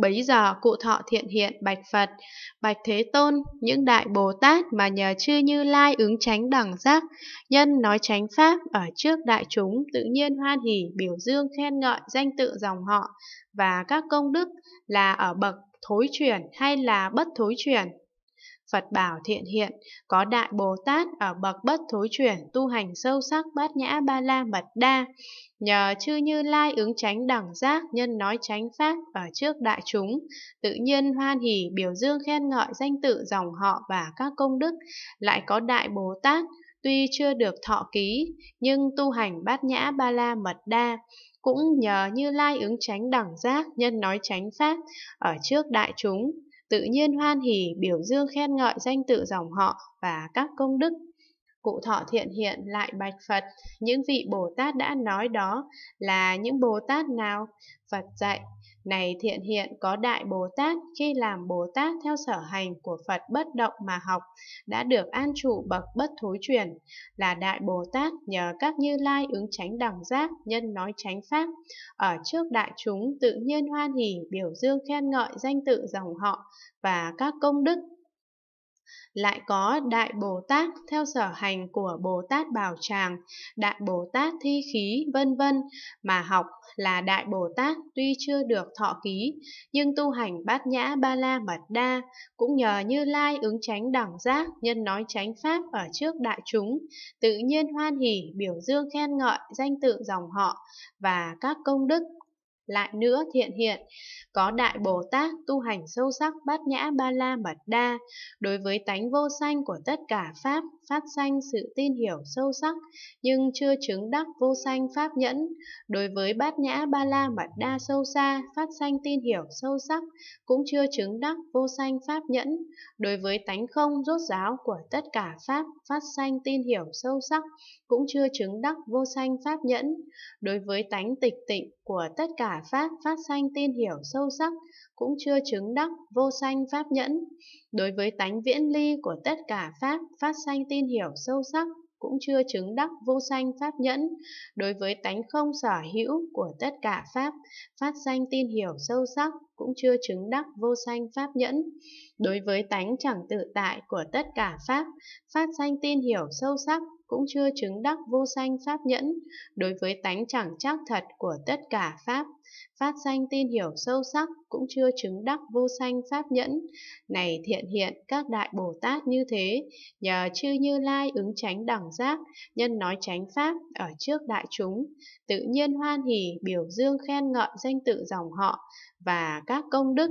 Bấy giờ cụ thọ thiện hiện bạch Phật, bạch Thế Tôn, những đại Bồ Tát mà nhờ chư Như Lai ứng tránh đẳng giác, nhân nói tránh pháp ở trước đại chúng tự nhiên hoan hỷ biểu dương khen ngợi danh tự dòng họ và các công đức là ở bậc thối chuyển hay là bất thối chuyển Phật bảo thiện hiện, có Đại Bồ Tát ở bậc bất thối chuyển tu hành sâu sắc bát nhã ba la mật đa, nhờ chư như lai ứng tránh đẳng giác nhân nói tránh pháp ở trước đại chúng, tự nhiên hoan hỷ biểu dương khen ngợi danh tự dòng họ và các công đức, lại có Đại Bồ Tát, tuy chưa được thọ ký, nhưng tu hành bát nhã ba la mật đa, cũng nhờ như lai ứng tránh đẳng giác nhân nói tránh pháp ở trước đại chúng tự nhiên hoan hỉ biểu dương khen ngợi danh tự dòng họ và các công đức cụ thọ thiện hiện lại bạch Phật, những vị Bồ Tát đã nói đó là những Bồ Tát nào? Phật dạy, này thiện hiện có Đại Bồ Tát khi làm Bồ Tát theo sở hành của Phật bất động mà học, đã được an trụ bậc bất thối chuyển, là Đại Bồ Tát nhờ các như lai ứng tránh đẳng giác, nhân nói tránh pháp. Ở trước đại chúng tự nhiên hoan hỉ biểu dương khen ngợi danh tự dòng họ và các công đức lại có Đại Bồ Tát theo sở hành của Bồ Tát Bảo Tràng, Đại Bồ Tát Thi Khí, vân vân mà học là Đại Bồ Tát tuy chưa được thọ ký, nhưng tu hành bát nhã ba la mật đa, cũng nhờ Như Lai ứng tránh đẳng giác nhân nói tránh pháp ở trước đại chúng, tự nhiên hoan hỉ biểu dương khen ngợi danh tự dòng họ và các công đức lại nữa thiện hiện, có Đại Bồ Tát tu hành sâu sắc bát nhã ba la mật đa, đối với tánh vô sanh của tất cả Pháp, phát sanh sự tin hiểu sâu sắc, nhưng chưa chứng đắc vô sanh Pháp nhẫn, đối với bát nhã ba la mật đa sâu xa, phát sanh tin hiểu sâu sắc, cũng chưa chứng đắc vô sanh Pháp nhẫn, đối với tánh không rốt ráo của tất cả Pháp, phát sanh tin hiểu sâu sắc, cũng chưa chứng đắc vô sanh Pháp nhẫn, đối với tánh tịch tịnh của tất cả khả pháp phát sanh tin hiểu sâu sắc cũng chưa chứng đắc vô sanh pháp nhẫn. Đối với tánh viễn ly của tất cả pháp phát sanh tin hiểu sâu sắc cũng chưa chứng đắc vô sanh pháp nhẫn. Đối với tánh không sở hữu của tất cả pháp phát sanh tin hiểu sâu sắc cũng chưa chứng đắc vô sanh pháp nhẫn. Đối với tánh chẳng tự tại của tất cả pháp phát sanh tin hiểu sâu sắc cũng chưa chứng đắc vô sanh pháp nhẫn đối với tánh chẳng chắc thật của tất cả pháp phát sanh tin hiểu sâu sắc cũng chưa chứng đắc vô sanh pháp nhẫn này thiện hiện các đại bồ tát như thế nhờ chư như lai ứng tránh đẳng giác nhân nói tránh pháp ở trước đại chúng tự nhiên hoan hỉ biểu dương khen ngợi danh tự dòng họ và các công đức